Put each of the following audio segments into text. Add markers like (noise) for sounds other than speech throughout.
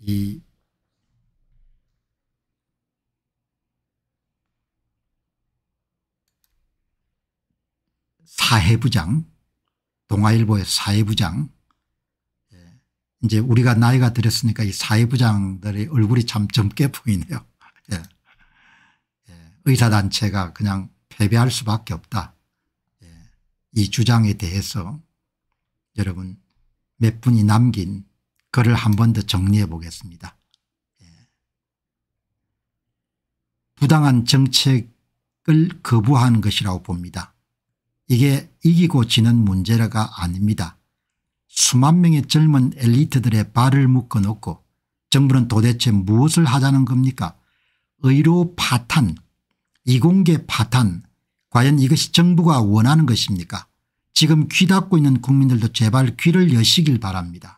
이 사회부장 동아일보의 사회부장 예, 이제 우리가 나이가 들었으니까 이 사회부장들의 얼굴이 참 젊게 보이네요. (laughs) 예, 예. 의사단체가 그냥 패배할 수밖에 없다. 예. 이 주장에 대해서 여러분 몇 분이 남긴 그걸 한번 더 정리해 보겠습니다. 예. 부당한 정책을 거부하는 것이라고 봅니다. 이게 이기고 지는 문제라가 아닙니다. 수만 명의 젊은 엘리트들의 발을 묶어놓고 정부는 도대체 무엇을 하자는 겁니까? 의료 파탄, 이공계 파탄 과연 이것이 정부가 원하는 것입니까? 지금 귀 닫고 있는 국민들도 제발 귀를 여시길 바랍니다.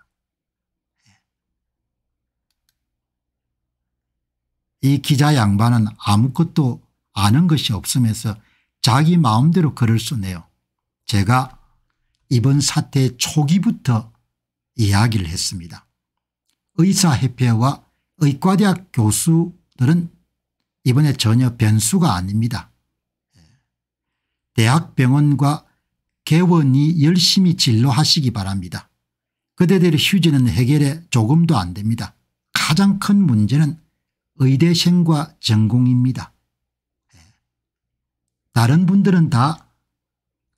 이 기자 양반은 아무것도 아는 것이 없으면서 자기 마음대로 글을 쓰네요. 제가 이번 사태 초기부터 이야기를 했습니다. 의사협회와 의과대학 교수들은 이번에 전혀 변수가 아닙니다. 대학병원과 개원이 열심히 진료하시기 바랍니다. 그대들의 휴지는 해결에 조금도 안 됩니다. 가장 큰 문제는 의대생과 전공입니다. 예. 다른 분들은 다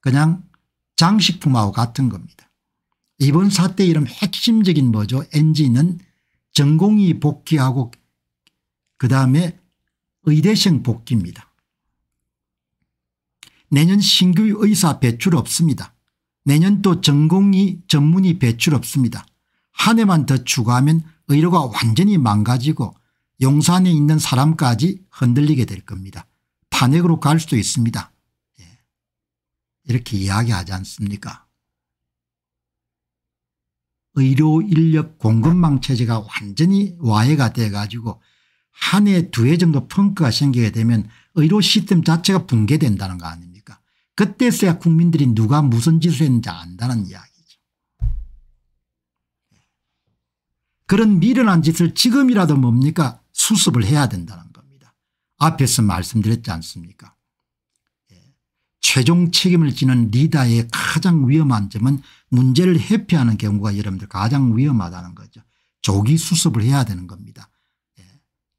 그냥 장식품하고 같은 겁니다. 이번 사태 이름 핵심적인 뭐죠 엔진은 전공이 복귀하고 그다음에 의대생 복귀입니다. 내년 신규 의사 배출 없습니다. 내년 또 전공이 전문이 배출 없습니다. 한 해만 더 추가하면 의료가 완전히 망가지고 용산에 있는 사람까지 흔들리게 될 겁니다. 탄핵으로 갈 수도 있습니다. 예. 이렇게 이야기하지 않습니까 의료 인력 공급망 체제가 완전히 와해가 돼 가지고 한 해 두 해 정도 펑크가 생기게 되면 의료 시스템 자체가 붕괴된다는 거 아닙니까 그때서야 국민들이 누가 무슨 짓을 했는지 안다는 이야기죠. 그런 미련한 짓을 지금이라도 뭡니까 수습을 해야 된다는 겁니다. 앞에서 말씀드렸지 않습니까 예. 최종 책임을 지는 리더의 가장 위험한 점은 문제를 회피하는 경우가 여러분들 가장 위험하다는 거죠. 조기 수습을 해야 되는 겁니다. 예.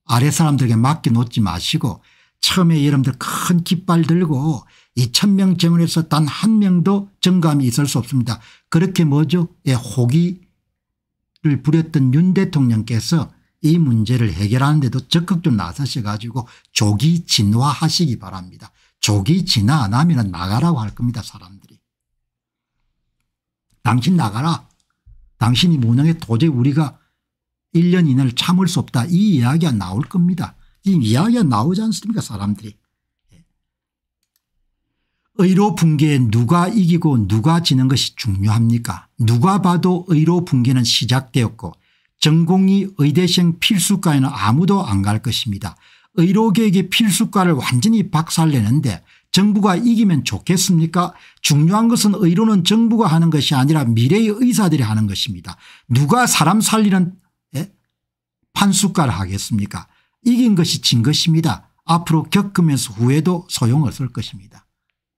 아래 사람들에게 맡겨놓지 마시고 처음에 여러분들 큰 깃발 들고 2천명 정원에서 단 한 명도 정감이 있을 수 없습니다. 그렇게 뭐죠? 예, 호기를 부렸던 윤 대통령께서 이 문제를 해결하는데도 적극적 나서셔 가지고 조기 진화하시기 바랍니다. 조기 진화 안 하면 나가라고 할 겁니다 사람들이. 당신 나가라. 당신이 무능해 도저히 우리가 1년 이내를 참을 수 없다. 이 이야기가 나올 겁니다. 이 이야기가 나오지 않습니까 사람들이. 예. 의로 붕괴에 누가 이기고 누가 지는 것이 중요합니까 누가 봐도 의로 붕괴는 시작되었고 전공이 의대생 필수과에는 아무도 안 갈 것입니다. 의료계획의 필수과를 완전히 박살내는데 정부가 이기면 좋겠습니까 중요한 것은 의료는 정부가 하는 것이 아니라 미래의 의사들이 하는 것입니다. 누가 사람 살리는 예? 판수과를 하겠습니까 이긴 것이 진 것입니다. 앞으로 겪으면서 후회도 소용없을 것입니다.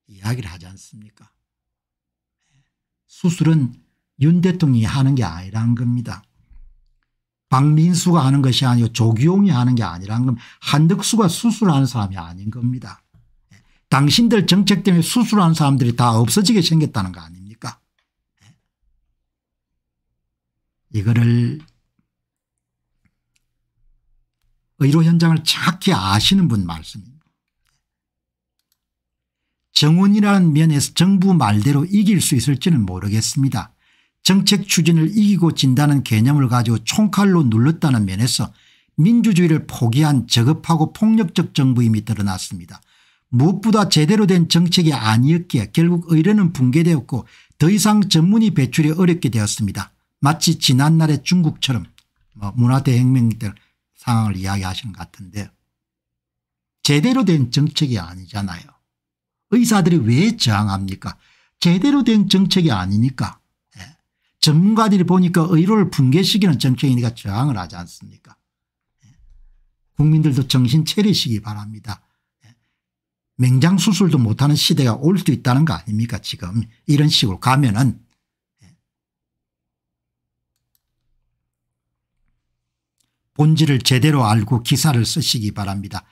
이야기를 하지 않습니까 예. 수술은 윤 대통령이 하는 게 아니라는 겁니다. 박민수가 하는 것이 아니고 조기용이 하는 게 아니라는 건 한덕수가 수술하는 사람이 아닌 겁니다. 예. 당신들 정책 때문에 수술하는 사람들이 다 없어지게 생겼다는 거 아닙니까 예. 이거를 의료 현장을 정확히 아시는 분 말씀입니다. 정원이라는 면에서 정부 말대로 이길 수 있을지는 모르겠습니다. 정책 추진을 이기고 진다는 개념을 가지고 총칼로 눌렀다는 면에서 민주주의를 포기한 저급하고 폭력적 정부임이 드러났습니다. 무엇보다 제대로 된 정책이 아니었기에 결국 의뢰는 붕괴되었고 더 이상 전문의 배출이 어렵게 되었습니다. 마치 지난날의 중국처럼 뭐 문화대혁명들 상황을 이야기하시는 것 같은데 제대로 된 정책이 아니잖아요. 의사들이 왜 저항합니까? 제대로 된 정책이 아니니까. 전문가들이 보니까 의료를 붕괴시키는 정책이니까 저항을 하지 않습니까 예. 국민들도 정신 차리시기 바랍니다. 예. 맹장 수술도 못하는 시대가 올 수도 있다는 거 아닙니까 지금 이런 식으로 가면은 예. 본질을 제대로 알고 기사를 쓰시기 바랍니다.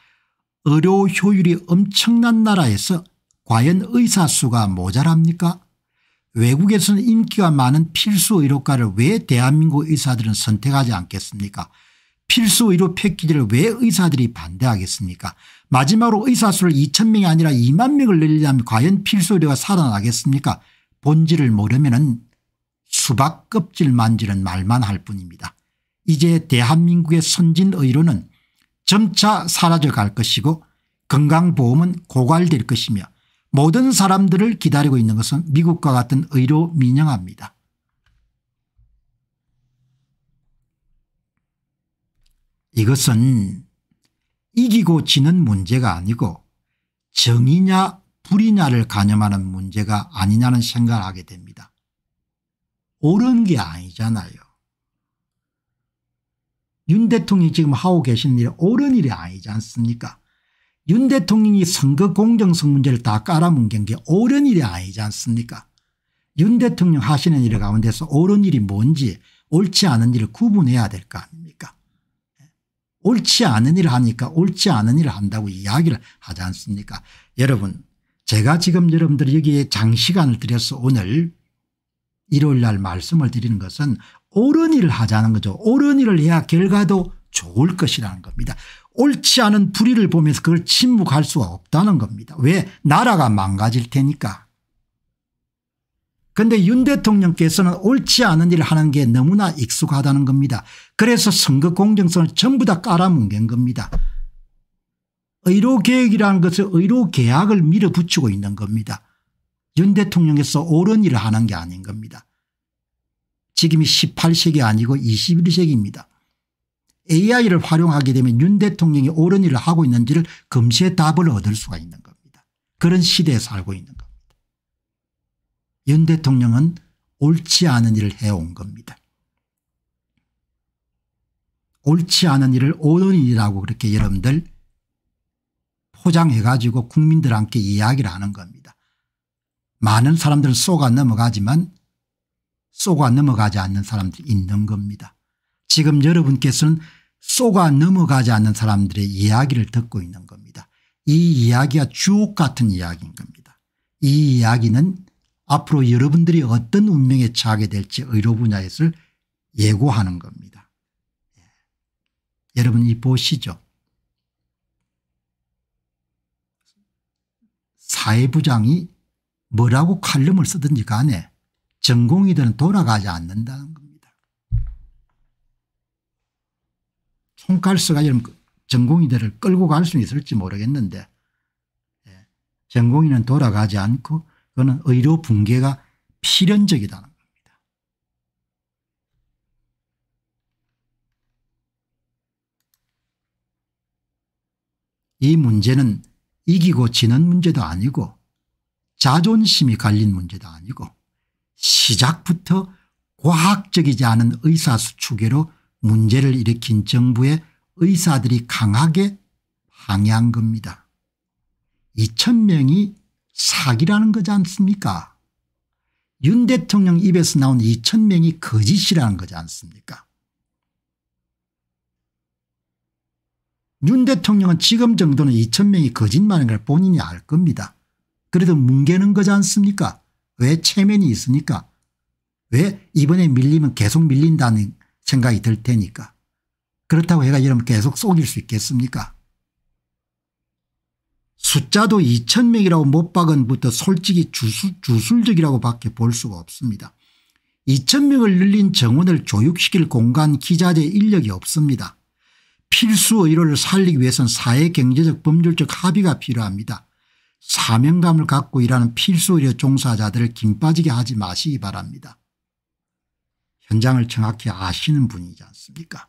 의료 효율이 엄청난 나라에서 과연 의사 수가 모자랍니까 외국에서는 인기가 많은 필수 의료과를 왜 대한민국 의사들은 선택하지 않겠습니까 필수 의료 패키지를 왜 의사들이 반대하겠습니까 마지막으로 의사수를 2천 명이 아니라 2만 명을 늘리려면 과연 필수 의료가 살아나겠습니까 본질을 모르면 수박 껍질 만지는 말만 할 뿐입니다. 이제 대한민국의 선진 의료는 점차 사라져갈 것이고 건강보험은 고갈될 것이며 모든 사람들을 기다리고 있는 것은 미국과 같은 의료 민영화입니다. 이것은 이기고 지는 문제가 아니고 정의냐 불이냐를 가늠하는 문제가 아니냐는 생각을 하게 됩니다. 옳은 게 아니잖아요. 윤 대통령이 지금 하고 계신 일이 옳은 일이 아니지 않습니까 윤 대통령이 선거 공정성 문제를 다 깔아뭉갠 게 옳은 일이 아니지 않습니까 윤 대통령 하시는 일 가운데서 옳은 일이 뭔지 옳지 않은 일을 구분해야 될 거 아닙니까 옳지 않은 일을 하니까 옳지 않은 일을 한다고 이야기를 하지 않습니까 여러분 제가 지금 여러분들 여기에 장시간을 들여서 오늘 일요일 날 말씀을 드리는 것은 옳은 일을 하자는 거죠. 옳은 일을 해야 결과도 좋을 것이라는 겁니다. 옳지 않은 불의를 보면서 그걸 침묵할 수가 없다는 겁니다. 왜 나라가 망가질 테니까. 그런데 윤 대통령께서는 옳지 않은 일을 하는 게 너무나 익숙하다는 겁니다. 그래서 선거 공정성을 전부 다 깔아뭉갠 겁니다. 의료계획이라는 것을 의료계약을 밀어붙이고 있는 겁니다. 윤 대통령께서 옳은 일을 하는 게 아닌 겁니다. 지금이 18세기 아니고 21세기입니다. AI를 활용하게 되면 윤 대통령이 옳은 일을 하고 있는지를 금시에 답을 얻을 수가 있는 겁니다. 그런 시대에 살고 있는 겁니다. 윤 대통령은 옳지 않은 일을 해온 겁니다. 옳지 않은 일을 옳은 일이라고 그렇게 여러분들 포장해 가지고 국민들한테 이야기를 하는 겁니다. 많은 사람들은 쏘가 넘어가지만 쏘가 넘어가지 않는 사람들이 있는 겁니다. 지금 여러분께서는 쏘가 넘어가지 않는 사람들의 이야기를 듣고 있는 겁니다. 이 이야기가 주옥 같은 이야기인 겁니다. 이 이야기는 앞으로 여러분들이 어떤 운명에 처하게 될지 의료 분야에을 예고하는 겁니다. 예. 여러분 이 보시죠. 사회부장이 뭐라고 칼럼을 쓰든지 간에 전공의들은 돌아가지 않는다는 손칼스가 그 전공의들을 끌고 갈 수 있을지 모르겠는데 예, 전공의는 돌아가지 않고 그거는 의료 붕괴가 필연적이다는 겁니다. 이 문제는 이기고 지는 문제도 아니고 자존심이 갈린 문제도 아니고 시작부터 과학적이지 않은 의사수추계로 문제를 일으킨 정부의 의사들이 강하게 항의한 겁니다. 2천명이 사기라는 거지 않습니까 윤 대통령 입에서 나온 2천명이 거짓이라는 거지 않습니까 윤 대통령은 지금 정도는 2천명이 거짓말인 걸 본인이 알 겁니다. 그래도 뭉개는 거지 않습니까 왜 체면이 있으니까 왜 이번에 밀리면 계속 밀린다는 생각이 들 테니까. 그렇다고 해가 이러면 계속 속일 수 있겠습니까? 숫자도 2천명이라고 못 박은 부터 솔직히 주술, 주술적이라고 밖에 볼 수가 없습니다. 2천명을 늘린 정원을 조육시킬 공간 기자재 인력이 없습니다. 필수 의료를 살리기 위해선 사회 경제적 법률적 합의가 필요합니다. 사명감을 갖고 일하는 필수 의료 종사자들을 김 빠지게 하지 마시기 바랍니다. 현장을 정확히 아시는 분이지 않습니까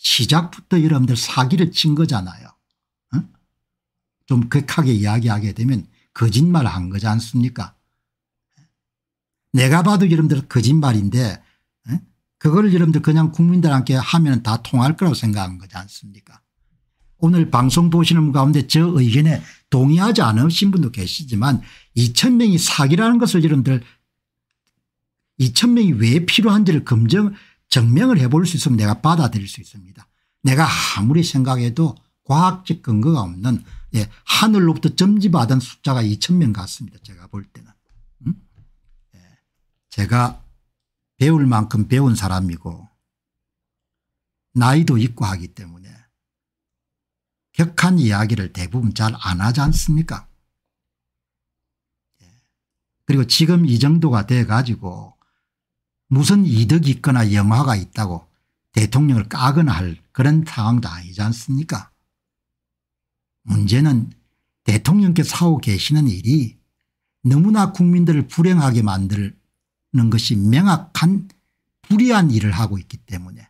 시작부터 여러분들 사기를 친 거잖아요. 어? 좀 극하게 이야기하게 되면 거짓말 한 거지 않습니까 내가 봐도 여러분들 거짓말인데 그걸 여러분들 그냥 국민들한테 하면 다 통할 거라고 생각한 거지 않습니까 오늘 방송 보시는 분 가운데 저 의견에 동의하지 않으신 분도 계시지만 2 0명이 사기라는 것을 여러분들 2천 명이 왜 필요한지를 검증 증명을 해볼 수 있으면 내가 받아들일 수 있습니다. 내가 아무리 생각해도 과학적 근거가 없는 예, 하늘로부터 점지받은 숫자가 2천 명 같습니다. 제가 볼 때는. 음? 예, 제가 배울 만큼 배운 사람이고 나이도 있고 하기 때문에 격한 이야기를 대부분 잘 안 하지 않습니까 예. 그리고 지금 이 정도가 돼 가지고 무슨 이득이 있거나 영화가 있다고 대통령을 까거나 할 그런 상황도 아니지 않습니까 문제는 대통령께서 하고 계시는 일이 너무나 국민들을 불행하게 만드는 것이 명확한 불의한 일을 하고 있기 때문에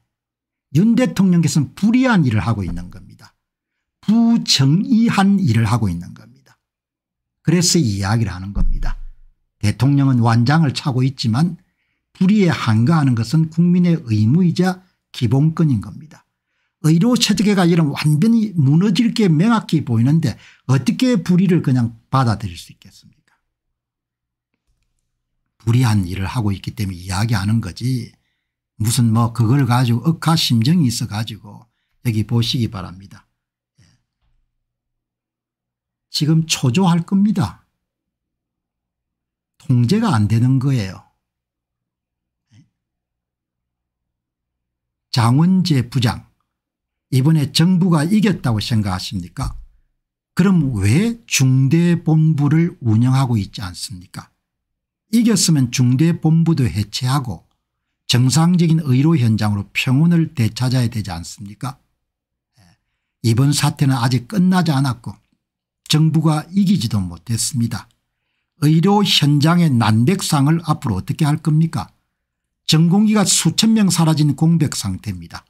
윤 대통령께서는 불의한 일을 하고 있는 겁니다. 부정의한 일을 하고 있는 겁니다. 그래서 이야기를 하는 겁니다. 대통령은 완장을 차고 있지만 불의에 한가하는 것은 국민의 의무이자 기본권인 겁니다. 의료 체제가 이런 완전히 무너질 게 명확히 보이는데 어떻게 불의를 그냥 받아들일 수 있겠습니까 불의한 일을 하고 있기 때문에 이야기하는 거지 무슨 뭐 그걸 가지고 억하 심정이 있어 가지고 여기 보시기 바랍니다. 예. 지금 초조할 겁니다. 통제가 안 되는 거예요. 장원재 부장 이번에 정부가 이겼다고 생각하십니까 그럼 왜 중대본부를 운영하고 있지 않습니까 이겼으면 중대본부도 해체하고 정상적인 의료 현장으로 평온을 되찾아야 되지 않습니까 예. 이번 사태는 아직 끝나지 않았고 정부가 이기지도 못했습니다. 의료 현장의 난백상을 앞으로 어떻게 할 겁니까 전공기가 수천 명 사라진 공백 상태입니다.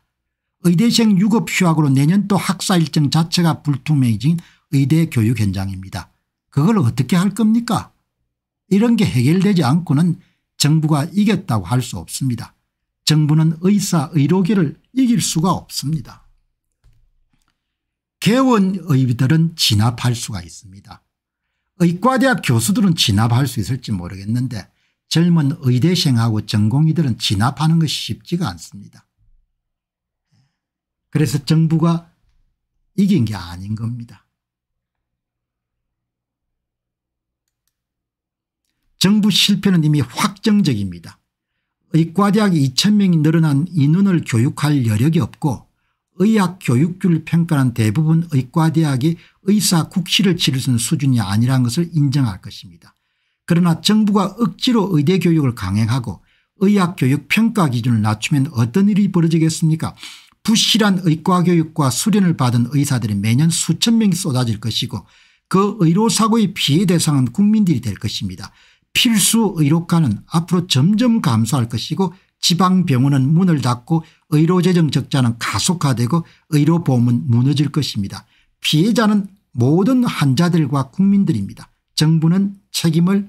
의대생 유급 휴학으로 내년 또 학사 일정 자체가 불투명해진 의대 교육 현장입니다. 그걸 어떻게 할 겁니까? 이런 게 해결되지 않고는 정부가 이겼다고 할 수 없습니다. 정부는 의사 의료계를 이길 수가 없습니다. 개원의비들은 진압할 수가 있습니다. 의과대학 교수들은 진압할 수 있을지 모르겠는데 젊은 의대생하고 전공의들은 진압하는 것이 쉽지가 않습니다. 그래서 정부가 이긴 게 아닌 겁니다. 정부 실패는 이미 확정적입니다. 의과대학이 2,000명이 늘어난 인원을 교육할 여력이 없고 의학 교육주 평가한 대부분 의과대학이 의사 국시를 치르는 수준이 아니라는 것을 인정할 것입니다. 그러나 정부가 억지로 의대 교육을 강행하고 의학교육 평가 기준을 낮추면 어떤 일이 벌어지겠습니까 부실한 의과교육과 수련을 받은 의사들이 매년 수천 명이 쏟아질 것이고 그 의료사고의 피해 대상은 국민들이 될 것입니다. 필수 의료과는 앞으로 점점 감소할 것이고 지방병원은 문을 닫고 의료재정 적자는 가속화되고 의료보험은 무너질 것입니다. 피해자는 모든 환자들과 국민들입니다. 정부는 책임을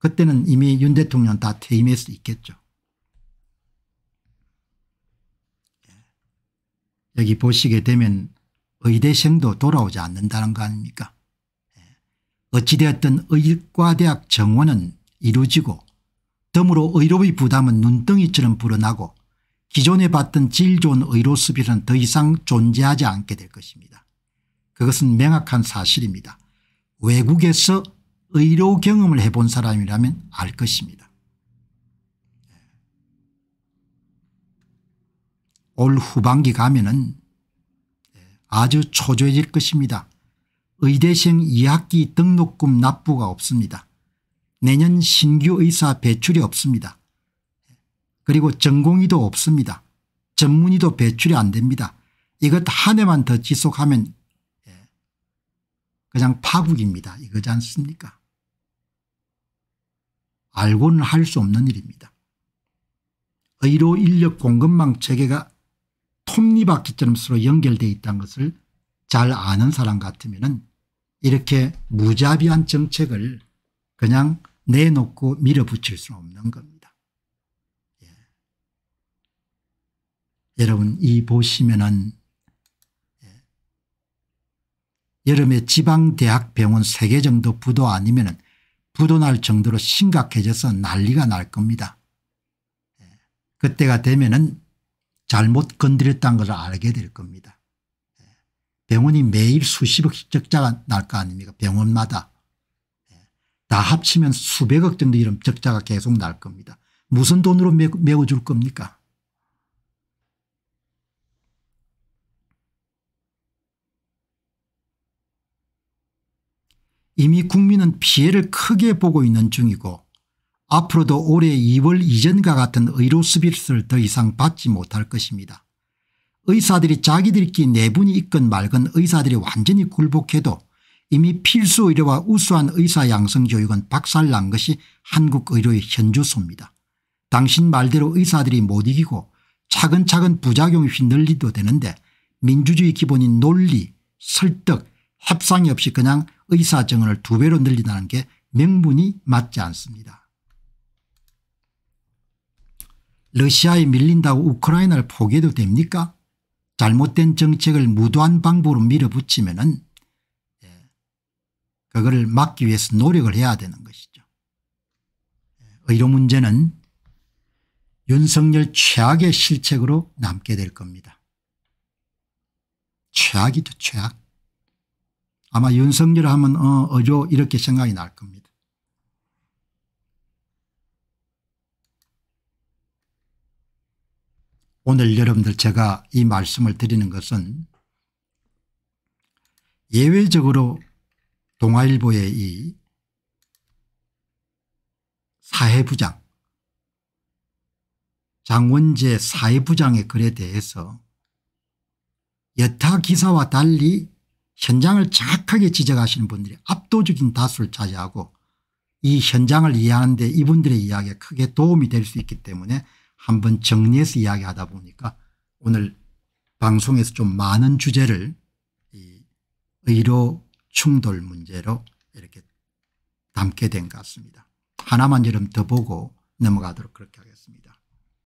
그때는 이미 윤 대통령 다퇴임할수 있겠죠. 예. 여기 보시게 되면 의대생도 돌아오지 않는다는 거 아닙니까 예. 어찌되었든 의과대학 정원은 이루어지고 덤으로 의료의 부담은 눈덩이처럼 불어나고 기존에 받던 질 좋은 의료수비는 더 이상 존재하지 않게 될 것입니다. 그것은 명확한 사실입니다. 외국에서 의료 경험을 해본 사람이라면 알 것입니다. 올 후반기 가면은 아주 초조해질 것입니다. 의대생 2학기 등록금 납부가 없습니다. 내년 신규 의사 배출이 없습니다. 그리고 전공의도 없습니다. 전문의도 배출이 안 됩니다. 이것 한 해만 더 지속하면 예, 그냥 파국입니다. 이거지 않습니까 알고는 할 수 없는 일입니다. 의료 인력 공급망 체계가 톱니바퀴처럼 서로 연결되어 있다는 것을 잘 아는 사람 같으면 이렇게 무자비한 정책을 그냥 내놓고 밀어붙일 수 없는 겁니다. 예. 여러분 이 보시면은 예. 여름에 지방대학병원 3개 정도 부도 아니면은 부도날 정도로 심각해져서 난리가 날 겁니다. 예. 그때가 되면 은 잘못 건드렸다는 것을 알게 될 겁니다. 예. 병원이 매일 수십억씩 적자가 날 거 아닙니까 병원마다. 예. 다 합치면 수백억 정도 이런 적자가 계속 날 겁니다. 무슨 돈으로 메워줄 겁니까 이미 국민은 피해를 크게 보고 있는 중이고 앞으로도 올해 2월 이전과 같은 의료 수비스를더 이상 받지 못할 것입니다. 의사들이 자기들끼리 내분이 있건 말건 의사들이 완전히 굴복해도 이미 필수의료와 우수한 의사 양성교육은 박살난 것이 한국 의료의 현주소입니다. 당신 말대로 의사들이 못 이기고 차근차근 부작용이 휘날리도 되는데 민주주의 기본인 논리, 설득, 협상이 없이 그냥 의사 정원을 두 배로 늘린다는 게 명분이 맞지 않습니다. 러시아에 밀린다고 우크라이나를 포기해도 됩니까? 잘못된 정책을 무도한 방법으로 밀어붙이면 은 예, 그거를 막기 위해서 노력을 해야 되는 것이죠. 예, 의료 문제는 윤석열 최악의 실책으로 남게 될 겁니다. 최악이죠 최악. 아마 윤석열 하면 어, 어조 이렇게 생각이 날 겁니다. 오늘 여러분들 제가 이 말씀을 드리는 것은 예외적으로 동아일보의 이 사회부장 장원재 사회부장의 글에 대해서 여타 기사와 달리 현장을 정확하게 지적하시는 분들이 압도적인 다수를 차지하고 이 현장을 이해하는데 이분들의 이야기가 크게 도움이 될 수 있기 때문에 한번 정리해서 이야기하다 보니까 오늘 방송에서 좀 많은 주제를 이 의료 충돌 문제로 이렇게 담게 된 것 같습니다. 하나만 여좀더 보고 넘어가도록 그렇게 하겠습니다.